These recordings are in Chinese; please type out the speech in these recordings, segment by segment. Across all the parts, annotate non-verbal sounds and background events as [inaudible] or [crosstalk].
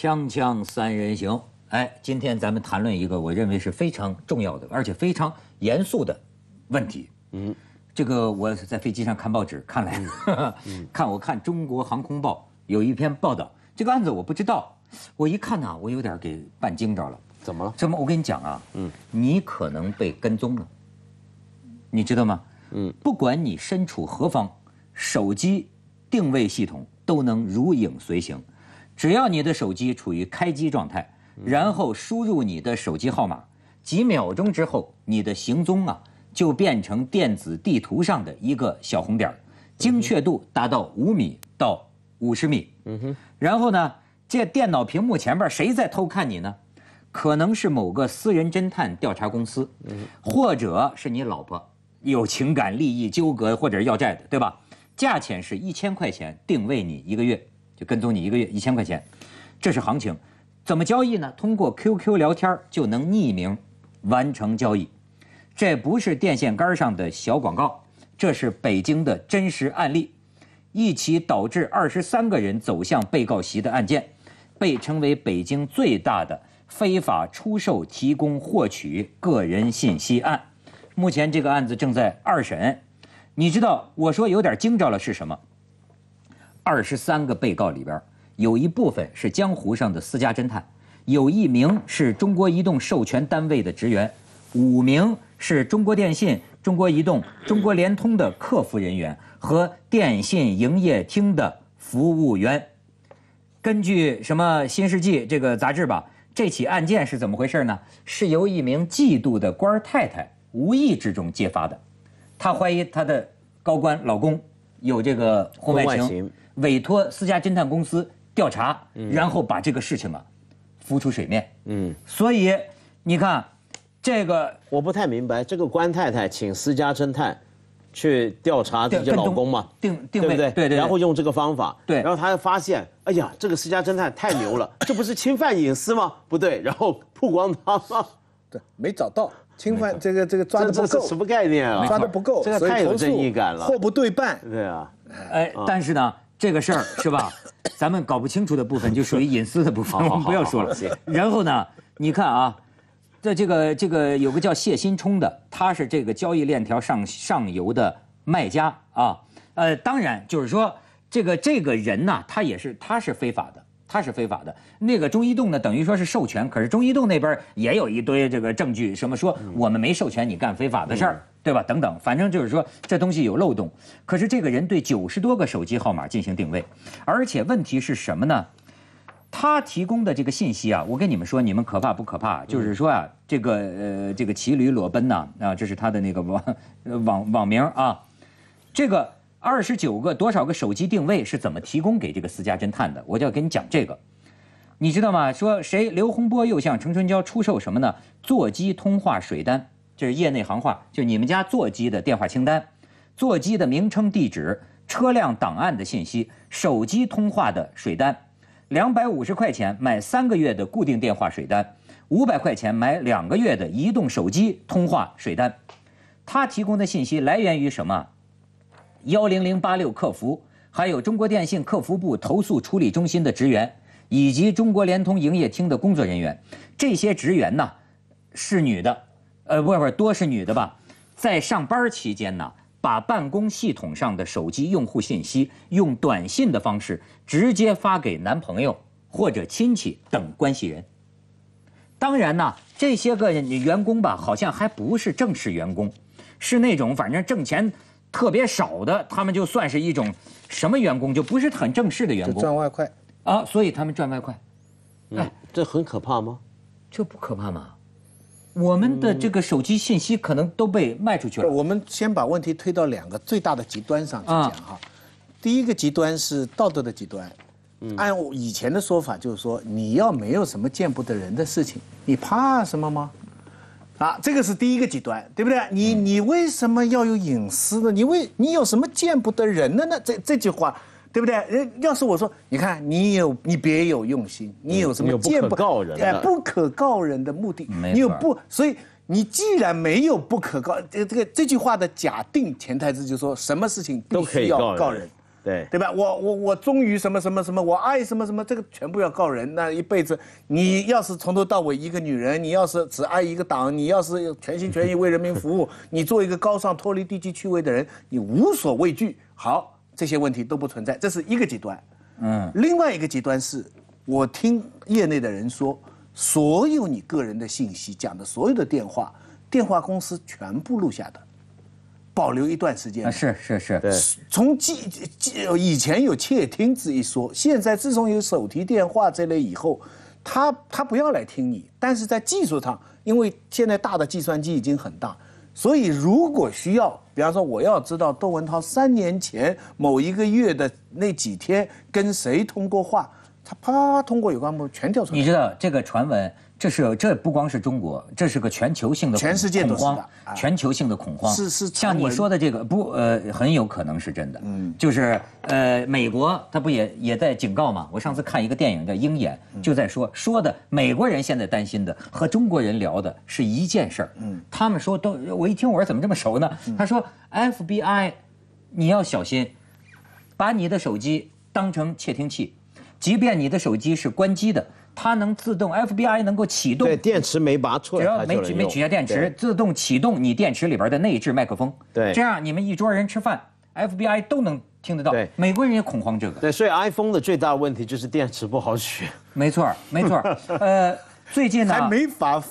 锵锵三人行，哎，今天咱们谈论一个我认为是非常重要的，而且非常严肃的问题。嗯，这个我在飞机上看报纸，看来，[laughs] 看我看《中国航空报》有一篇报道，这个案子我不知道。我一看呢，我有点给办惊着了。怎么了？这么，我跟你讲啊，嗯，你可能被跟踪了，你知道吗？嗯，不管你身处何方，手机定位系统都能如影随形。只要你的手机处于开机状态，然后输入你的手机号码，几秒钟之后，你的行踪啊就变成电子地图上的一个小红点儿，精确度达到五米到五十米。嗯哼。然后呢，这电脑屏幕前边谁在偷看你呢？可能是某个私人侦探调查公司，或者是你老婆有情感利益纠葛或者要债的，对吧？价钱是一千块钱定位你一个月。就跟踪你一个月一千块钱，这是行情，怎么交易呢？通过 QQ 聊天就能匿名完成交易，这不是电线杆上的小广告，这是北京的真实案例，一起导致二十三个人走向被告席的案件，被称为北京最大的非法出售提供获取个人信息案，目前这个案子正在二审，你知道我说有点惊着了是什么？二十三个被告里边，有一部分是江湖上的私家侦探，有一名是中国移动授权单位的职员，五名是中国电信、中国移动、中国联通的客服人员和电信营业厅的服务员。根据什么《新世纪》这个杂志吧，这起案件是怎么回事呢？是由一名嫉妒的官太太无意之中揭发的，她怀疑她的高官老公。有这个婚外情，委托私家侦探公司调查，然后把这个事情啊浮出水面。嗯，所以你看，这个我不太明白，这个官太太请私家侦探，去调查自己老公嘛？定定位对不对？对对。然后用这个方法，对。然后他发现，哎呀，这个私家侦探太牛了，这不是侵犯隐私吗？不对，然后曝光他，吗？对，没找到。侵犯这个这个抓的不够，什么概念啊？抓的不够，这个太有正义感了。货不对半。对啊，哎，但是呢，这个事儿 [laughs] 是吧？咱们搞不清楚的部分就属于隐私的部分，我们不要说了。然后呢，你看啊，这这个这个有个叫谢新冲的，他是这个交易链条上上游的卖家啊。呃，当然就是说这个这个人呢，他也是他是非法的。他是非法的，那个中移动呢，等于说是授权，可是中移动那边也有一堆这个证据，什么说我们没授权你干非法的事儿，对吧？等等，反正就是说这东西有漏洞。可是这个人对九十多个手机号码进行定位，而且问题是什么呢？他提供的这个信息啊，我跟你们说，你们可怕不可怕？就是说啊，这个呃，这个骑驴裸奔呢，啊，这是他的那个网网网名啊，这个。二十九个多少个手机定位是怎么提供给这个私家侦探的？我就要给你讲这个，你知道吗？说谁刘洪波又向程春娇出售什么呢？座机通话水单，这是业内行话，就是你们家座机的电话清单、座机的名称地址、车辆档案的信息、手机通话的水单。两百五十块钱买三个月的固定电话水单，五百块钱买两个月的移动手机通话水单。他提供的信息来源于什么？幺零零八六客服，还有中国电信客服部投诉处理中心的职员，以及中国联通营业厅的工作人员，这些职员呢，是女的，呃，不不，多是女的吧，在上班期间呢，把办公系统上的手机用户信息用短信的方式直接发给男朋友或者亲戚等关系人。当然呢，这些个员工吧，好像还不是正式员工，是那种反正挣钱。特别少的，他们就算是一种什么员工，就不是很正式的员工，赚外快啊，所以他们赚外快。哎，这很可怕吗？这不可怕吗？我们的这个手机信息可能都被卖出去了。我们先把问题推到两个最大的极端上去讲哈。第一个极端是道德的极端，按以前的说法就是说，你要没有什么见不得人的事情，你怕什么吗？啊，这个是第一个极端，对不对？你你为什么要有隐私呢？你为你有什么见不得人的呢？这这句话，对不对？人要是我说，你看你有你别有用心，你有什么见不告人哎，不可告人的目的，你有不？所以你既然没有不可告，这这个这句话的假定潜台之，就说什么事情必须要告人。对对吧？我我我忠于什么什么什么？我爱什么什么？这个全部要告人。那一辈子，你要是从头到尾一个女人，你要是只爱一个党，你要是全心全意为人民服务，[laughs] 你做一个高尚脱离低级趣味的人，你无所畏惧。好，这些问题都不存在。这是一个极端。嗯，另外一个极端是，我听业内的人说，所有你个人的信息，讲的所有的电话，电话公司全部录下的。保留一段时间是是是，对。从记记以前有窃听这一说，现在自从有手提电话这类以后，他他不要来听你，但是在技术上，因为现在大的计算机已经很大，所以如果需要，比方说我要知道窦文涛三年前某一个月的那几天跟谁通过话，他啪啪啪通过有关部门全调出来。你知道这个传闻？这是这不光是中国，这是个全球性的恐慌，全球性的恐慌。是是，像你说的这个不呃，很有可能是真的。嗯，就是呃，美国他不也也在警告吗？我上次看一个电影叫《鹰眼》，就在说说的美国人现在担心的和中国人聊的是一件事儿。嗯，他们说都我一听我说怎么这么熟呢？他说 FBI，你要小心，把你的手机当成窃听器，即便你的手机是关机的。它能自动，FBI 能够启动。对，电池没拔错。只要没没取下电池，自动启动你电池里边的内置麦克风。对，这样你们一桌人吃饭，FBI 都能听得到。对，美国人也恐慌这个。对，所以 iPhone 的最大问题就是电池不好取。没错，没错。[laughs] 呃，最近呢？还没法。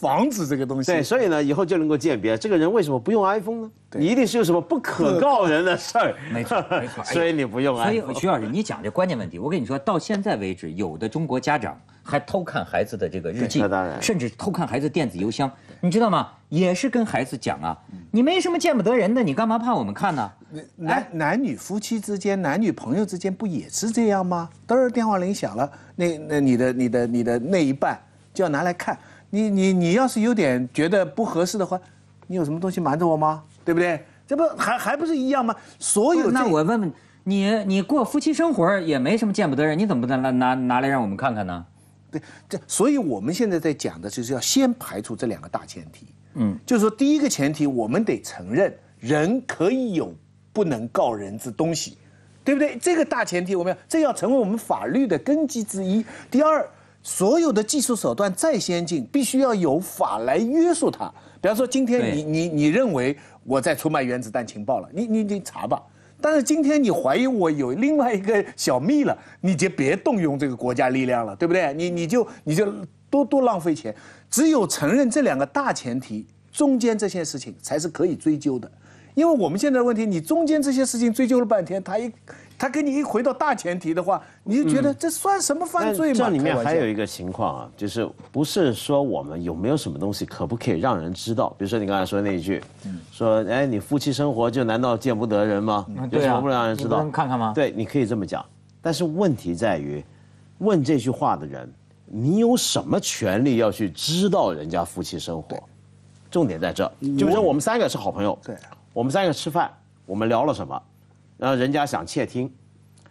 防止这个东西，对，所以呢，以后就能够鉴别这个人为什么不用 iPhone 呢？你一定是有什么不可告人的事儿。没错，[laughs] 所以你不用 iPhone。徐老师，你讲这关键问题，我跟你说到现在为止，有的中国家长还偷看孩子的这个日记，那当然，甚至偷看孩子电子邮箱，你知道吗？也是跟孩子讲啊，你没什么见不得人的，你干嘛怕我们看呢？男男女夫妻之间，男女朋友之间不也是这样吗？都是电话铃响了，那那你的你的你的那一半就要拿来看。你你你要是有点觉得不合适的话，你有什么东西瞒着我吗？对不对？这不还还不是一样吗？所有那我问问你，你过夫妻生活也没什么见不得人，你怎么不能拿拿拿来让我们看看呢？对，这所以我们现在在讲的就是要先排除这两个大前提，嗯，就是说第一个前提我们得承认人可以有不能告人之东西，对不对？这个大前提我们要这要成为我们法律的根基之一。第二。所有的技术手段再先进，必须要有法来约束它。比方说，今天你你你认为我在出卖原子弹情报了，你你你查吧。但是今天你怀疑我有另外一个小秘了，你就别动用这个国家力量了，对不对？你你就你就多多浪费钱。只有承认这两个大前提，中间这件事情才是可以追究的。因为我们现在的问题，你中间这些事情追究了半天，他一，他跟你一回到大前提的话，你就觉得这算什么犯罪吗？这里面还有一个情况啊，就是不是说我们有没有什么东西可不可以让人知道？比如说你刚才说那一句，说哎，你夫妻生活就难道见不得人吗？有什么不让人知道？看看吗？对，你可以这么讲，但是问题在于，问这句话的人，你有什么权利要去知道人家夫妻生活？重点在这，就是我们三个是好朋友。对。我们三个吃饭，我们聊了什么？然后人家想窃听，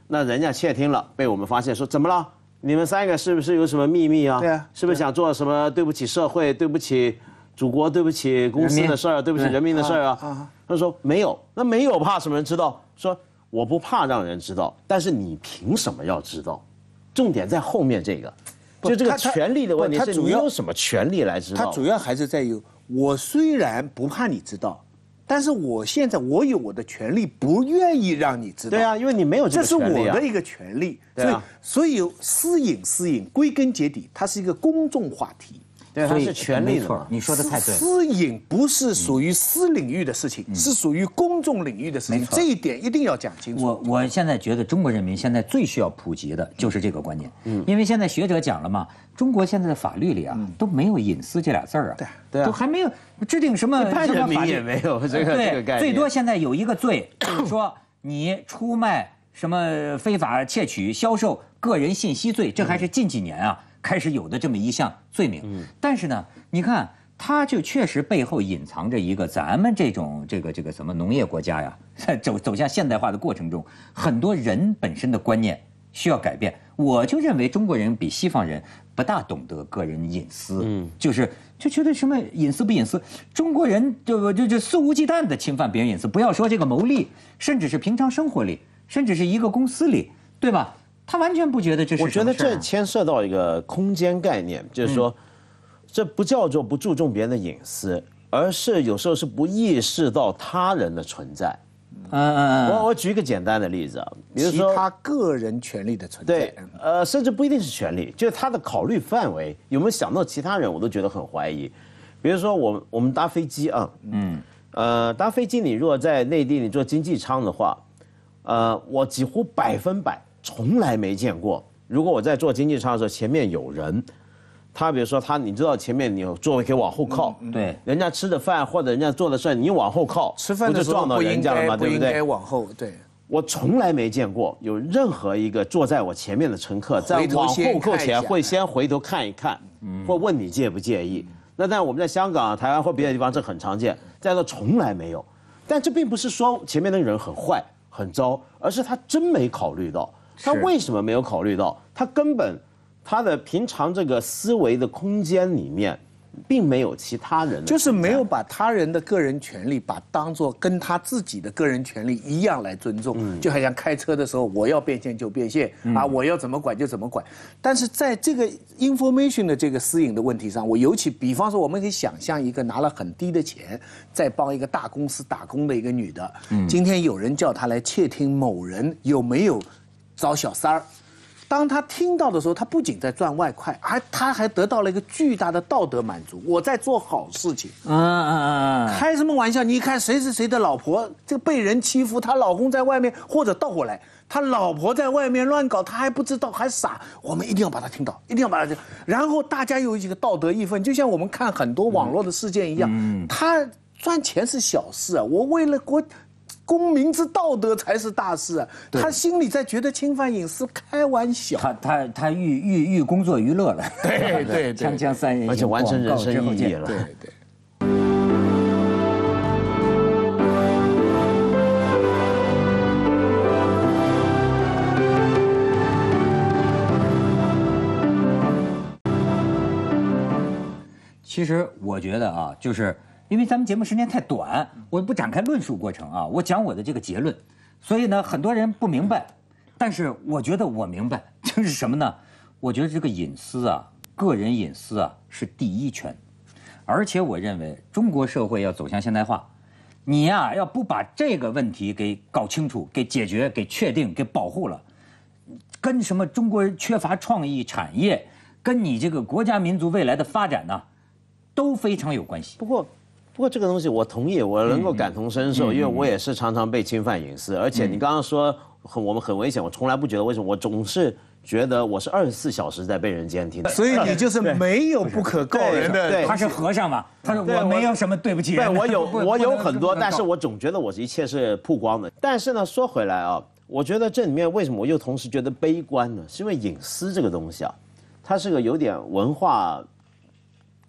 那人家窃听了，被我们发现，说怎么了？你们三个是不是有什么秘密啊？对啊。是不是想做什么对不起社会、对不起祖国、对不起公司的事儿、对不起人民的事儿啊？他说没有，那没有怕什么人知道？说我不怕让人知道，但是你凭什么要知道？重点在后面这个，就这个权利的问题是你有什么权利来知道？他主要还是在于我虽然不怕你知道。但是我现在我有我的权利，不愿意让你知道。对啊，因为你没有这是我的一个权利。对啊，所以私隐私隐，归根结底，它是一个公众话题。对，所以没错，你说的太对。私隐不是属于私领域的事情，是属于公众领域的事情，这一点一定要讲清楚。我我现在觉得中国人民现在最需要普及的就是这个观念，嗯，因为现在学者讲了嘛，中国现在的法律里啊都没有隐私这俩字儿啊，对，都还没有制定什么相关法律也没有这个这个概念，最多现在有一个罪，[coughs] 说你出卖什么非法窃取、销售个人信息罪，这还是近几年啊。开始有的这么一项罪名，但是呢，你看，它就确实背后隐藏着一个咱们这种这个这个什么农业国家呀，在 [laughs] 走走向现代化的过程中，很多人本身的观念需要改变。我就认为中国人比西方人不大懂得个人隐私，嗯，就是就觉得什么隐私不隐私，中国人就就就肆无忌惮地侵犯别人隐私，不要说这个牟利，甚至是平常生活里，甚至是一个公司里，对吧？他完全不觉得这是。我觉得这牵涉到一个空间概念，就是说，这不叫做不注重别人的隐私，而是有时候是不意识到他人的存在。嗯嗯嗯。我我举一个简单的例子啊，比如说他个人权利的存在，对，呃，甚至不一定是权利，就是他的考虑范围有没有想到其他人，我都觉得很怀疑。比如说我我们搭飞机啊，嗯，呃，搭飞机你如果在内地你坐经济舱的话，呃，我几乎百分百。从来没见过。如果我在做经济舱的时候，前面有人，他比如说他，你知道前面你有座位可以往后靠，对，人家吃的饭或者人家做的事你往后靠，吃饭的时撞到人家了嘛？对不对？应该往后。对，我从来没见过有任何一个坐在我前面的乘客在往后靠前会先回头看一看，或问你介不介意。那但我们在香港、台湾或别的地方这很常见，在这从来没有。但这并不是说前面那个人很坏很糟，而是他真没考虑到。他为什么没有考虑到？他根本，他的平常这个思维的空间里面，并没有其他人，就是没有把他人的个人权利，把当做跟他自己的个人权利一样来尊重。就好像开车的时候，我要变现就变现啊，我要怎么管就怎么管。但是在这个 information 的这个私隐的问题上，我尤其，比方说，我们可以想象一个拿了很低的钱，在帮一个大公司打工的一个女的，今天有人叫她来窃听某人有没有。找小三儿，当他听到的时候，他不仅在赚外快，还他还得到了一个巨大的道德满足。我在做好事情嗯嗯嗯，开什么玩笑？你看谁是谁的老婆，这个被人欺负，她老公在外面，或者倒过来，他老婆在外面乱搞，他还不知道，还傻。我们一定要把他听到，一定要把他。然后大家有几个道德义愤，就像我们看很多网络的事件一样，他赚钱是小事啊，我为了国。公民之道德才是大事啊！他心里在觉得侵犯隐私，开玩笑。他他他欲欲欲工作娱乐了，[laughs] 对对，锵锵三爷，而且完成人生意义了，对对。其实我觉得啊，就是。因为咱们节目时间太短，我不展开论述过程啊，我讲我的这个结论。所以呢，很多人不明白，但是我觉得我明白，就是什么呢？我觉得这个隐私啊，个人隐私啊是第一权。而且我认为，中国社会要走向现代化，你呀要不把这个问题给搞清楚、给解决、给确定、给保护了，跟什么中国人缺乏创意产业，跟你这个国家民族未来的发展呢，都非常有关系。不过。不过这个东西我同意，我能够感同身受，因为我也是常常被侵犯隐私。而且你刚刚说我们很危险，我从来不觉得为什么，我总是觉得我是二十四小时在被人监听。所以你就是没有不可告人的，他是和尚嘛，他说我没有什么对不起人。对，我有 [laughs] 我有很多，但是我总觉得我一切是曝光的。但是呢，说回来啊，我觉得这里面为什么我又同时觉得悲观呢？是因为隐私这个东西啊，它是个有点文化。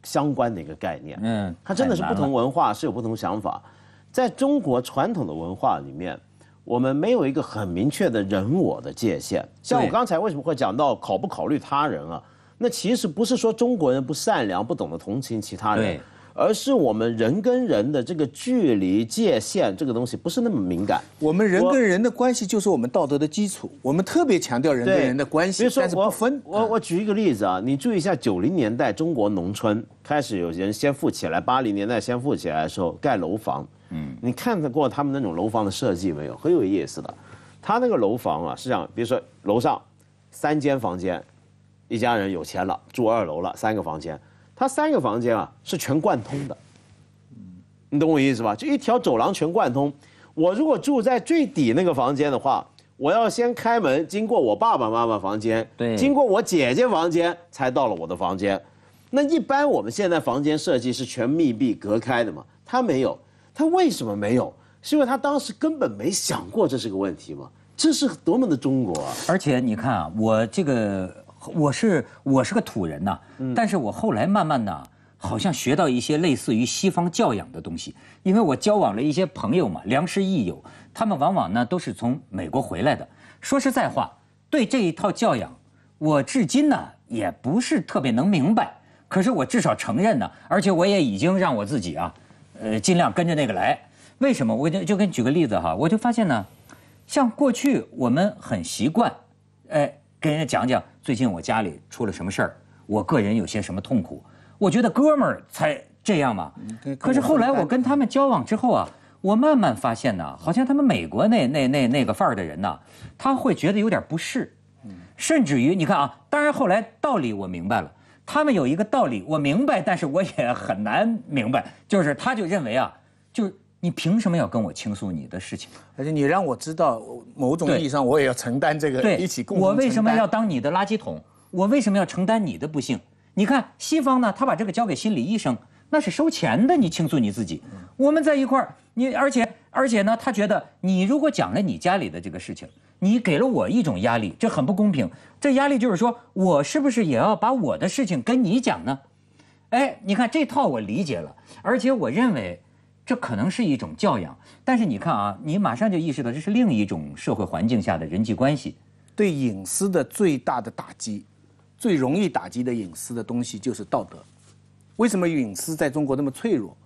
相关的一个概念，嗯，它真的是不同文化是有不同想法。在中国传统的文化里面，我们没有一个很明确的人我的界限。像我刚才为什么会讲到考不考虑他人啊？那其实不是说中国人不善良，不懂得同情其他人。而是我们人跟人的这个距离界限，这个东西不是那么敏感。我们人跟人的关系就是我们道德的基础，我们特别强调人跟人的关系，但是不分。我我举一个例子啊，你注意一下九零年代中国农村开始有人先富起来，八零年代先富起来的时候盖楼房，嗯，你看过他们那种楼房的设计没有？很有意思的，他那个楼房啊，是这样，比如说楼上三间房间，一家人有钱了住二楼了，三个房间。他三个房间啊是全贯通的，你懂我意思吧？就一条走廊全贯通。我如果住在最底那个房间的话，我要先开门，经过我爸爸妈妈房间，对，经过我姐姐房间，才到了我的房间。那一般我们现在房间设计是全密闭隔开的嘛？他没有，他为什么没有？是因为他当时根本没想过这是个问题吗？这是多么的中国！而且你看啊，我这个。我是我是个土人呐，但是我后来慢慢的好像学到一些类似于西方教养的东西，因为我交往了一些朋友嘛，良师益友，他们往往呢都是从美国回来的。说实在话，对这一套教养，我至今呢也不是特别能明白。可是我至少承认呢，而且我也已经让我自己啊，呃，尽量跟着那个来。为什么？我就就跟举个例子哈，我就发现呢，像过去我们很习惯，哎。跟人家讲讲最近我家里出了什么事儿，我个人有些什么痛苦，我觉得哥们儿才这样嘛。可是后来我跟他们交往之后啊，我慢慢发现呢，好像他们美国那那那那个范儿的人呢，他会觉得有点不适，甚至于你看啊，当然后来道理我明白了，他们有一个道理我明白，但是我也很难明白，就是他就认为啊，就。你凭什么要跟我倾诉你的事情？而且你让我知道，某种意义上我也要承担这个，对，一起共同我为什么要当你的垃圾桶？我为什么要承担你的不幸？你看西方呢，他把这个交给心理医生，那是收钱的。你倾诉你自己，我们在一块儿，你而且而且呢，他觉得你如果讲了你家里的这个事情，你给了我一种压力，这很不公平。这压力就是说我是不是也要把我的事情跟你讲呢？哎，你看这套我理解了，而且我认为。这可能是一种教养，但是你看啊，你马上就意识到这是另一种社会环境下的人际关系。对隐私的最大的打击，最容易打击的隐私的东西就是道德。为什么隐私在中国那么脆弱？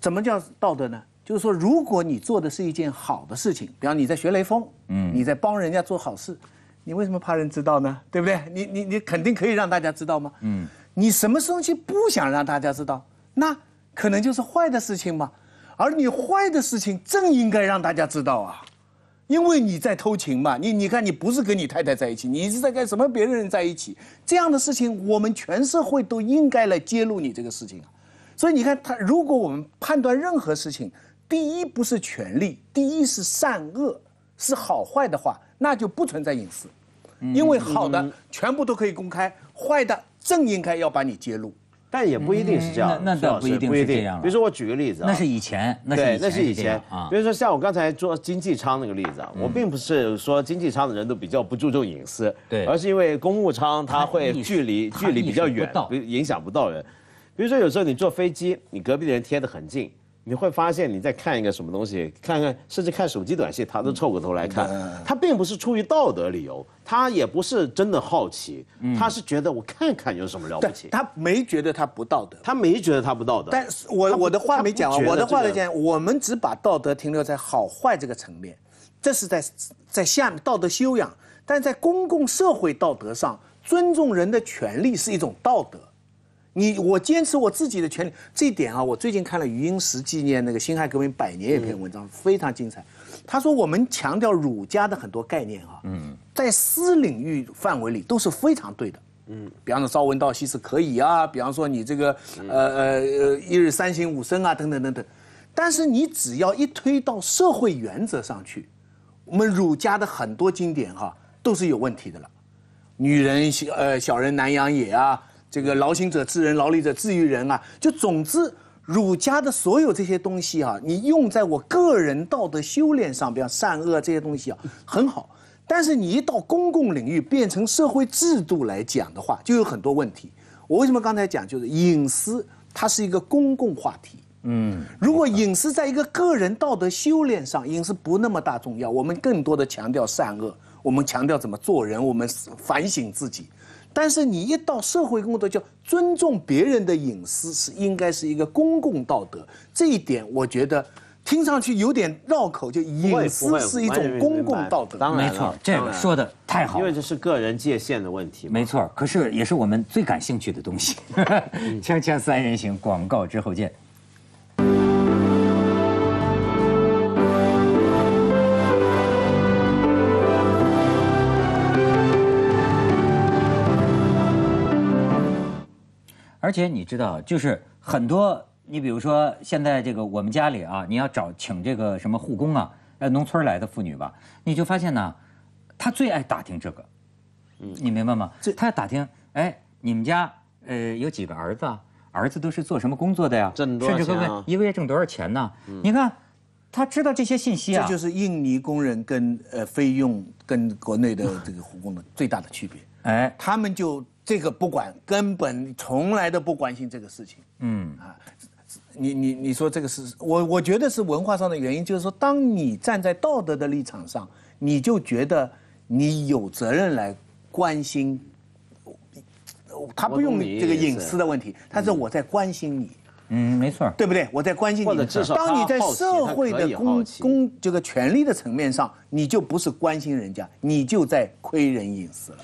怎么叫道德呢？就是说，如果你做的是一件好的事情，比方你在学雷锋，嗯，你在帮人家做好事，你为什么怕人知道呢？对不对？你你你肯定可以让大家知道吗？嗯，你什么东西不想让大家知道？那。可能就是坏的事情嘛，而你坏的事情正应该让大家知道啊，因为你在偷情嘛，你你看你不是跟你太太在一起，你是在跟什么别人在一起，这样的事情我们全社会都应该来揭露你这个事情啊。所以你看，他如果我们判断任何事情，第一不是权利，第一是善恶，是好坏的话，那就不存在隐私，因为好的全部都可以公开，坏的正应该要把你揭露。但也不一定是这样，那倒不一定是这样比如说，我举个例子啊，那是以前，对，那是以前啊。比如说，像我刚才做经济舱那个例子啊，我并不是说经济舱的人都比较不注重隐私，对，而是因为公务舱它会距离距离比较远，影响不到人。比如说，有时候你坐飞机，你隔壁的人贴得很近。你会发现，你在看一个什么东西，看看甚至看手机短信，他都凑过头来看。他并不是出于道德理由，他也不是真的好奇，他是觉得我看看有什么了不起。他没觉得他不道德，他没觉得他不道德。但我我的话没讲完，我的话来讲，我们只把道德停留在好坏这个层面，这是在在下面道德修养，但在公共社会道德上，尊重人的权利是一种道德。你我坚持我自己的权利，这点啊，我最近看了余英时纪念那个辛亥革命百年一篇文章，非常精彩。他说我们强调儒家的很多概念啊，嗯，在私领域范围里都是非常对的，嗯，比方说朝闻道夕是可以啊，比方说你这个呃呃呃一日三省吾身啊等等等等，但是你只要一推到社会原则上去，我们儒家的很多经典哈都是有问题的了，女人小呃小人难养也啊。这个劳心者治人，劳力者治于人啊。就总之，儒家的所有这些东西啊，你用在我个人道德修炼上，比方善恶这些东西啊，很好。但是你一到公共领域，变成社会制度来讲的话，就有很多问题。我为什么刚才讲，就是隐私它是一个公共话题。嗯，如果隐私在一个个人道德修炼上，隐私不那么大重要。我们更多的强调善恶，我们强调怎么做人，我们反省自己。但是你一到社会工作，就尊重别人的隐私，是应该是一个公共道德。这一点我觉得听上去有点绕口，就隐私是一种公共道德，当然，没错，这个说的太好。因为这是个人界限的问题，没错。可是也是我们最感兴趣的东西。[laughs] 锵锵三人行，广告之后见。而且你知道，就是很多，你比如说现在这个我们家里啊，你要找请这个什么护工啊，呃，农村来的妇女吧，你就发现呢，她最爱打听这个，嗯，你明白吗？她要打听，哎，你们家呃有几个儿子？儿子都是做什么工作的呀？挣多少钱？一个月挣多少钱呢？你看，他知道这些信息啊，这就是印尼工人跟呃菲佣跟国内的这个护工的最大的区别。哎，他们就。这个不管，根本从来都不关心这个事情。嗯啊，你你你说这个是，我我觉得是文化上的原因，就是说，当你站在道德的立场上，你就觉得你有责任来关心。他不用这个隐私的问题，他说我在关心你。嗯，没错，对不对？我在关心你。至少，当你在社会的公公这个权力的层面上，你就不是关心人家，你就在窥人隐私了。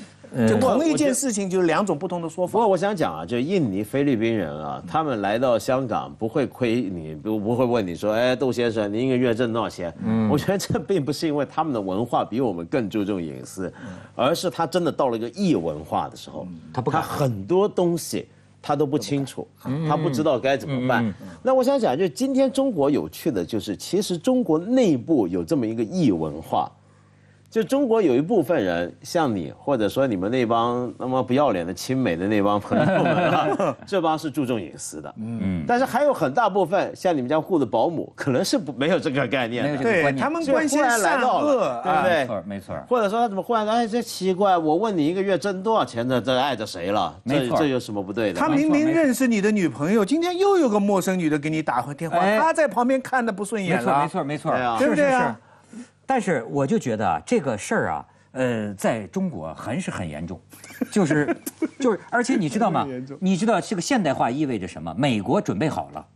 就同一件事情就是两种不同的说法。不过我想讲啊，就印尼、菲律宾人啊，他们来到香港不会亏你，不不会问你说，哎，杜先生，你一个月挣多少钱？嗯，我觉得这并不是因为他们的文化比我们更注重隐私，而是他真的到了一个异文化的时候，他他很多东西他都不清楚，他不知道该怎么办。那我想讲，就今天中国有趣的就是，其实中国内部有这么一个异文化。就中国有一部分人，像你，或者说你们那帮那么不要脸的亲美的那帮朋友们，[laughs] 这帮是注重隐私的。嗯，但是还有很大部分像你们家雇的保姆，可能是不没有这个概念的。对他们关心善恶，对不对？没错，没错。或者说他怎么忽然哎，这奇怪！我问你，一个月挣多少钱的？这碍着谁了？这这有什么不对的？他明明认识你的女朋友，今天又有个陌生女的给你打回电话，他在旁边看的不顺眼了。没错，没错，没错，对不对啊？但是我就觉得这个事儿啊，呃，在中国还是很严重，就是，[laughs] 就是，而且你知道吗？你知道这个现代化意味着什么？美国准备好了，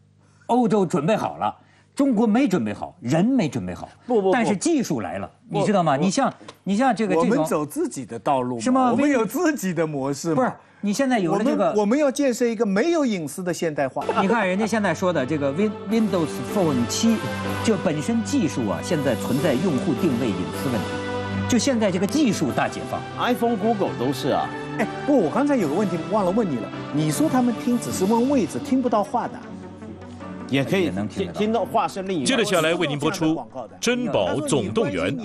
欧洲准备好了。中国没准备好，人没准备好，不不，但是技术来了，你知道吗？你像你像这个，我们走自己的道路，是吗？我们有自己的模式。不是，你现在有这个，我们要建设一个没有隐私的现代化。[laughs] 你看人家现在说的这个 Windows Phone 七，就本身技术啊，现在存在用户定位隐私问题。就现在这个技术大解放，iPhone、Google 都是啊。哎，不，我刚才有个问题忘了问你了，你说他们听只是问位置，听不到话的。也可以能听到听到话身另一接着下来为您播出《珍宝总动员》。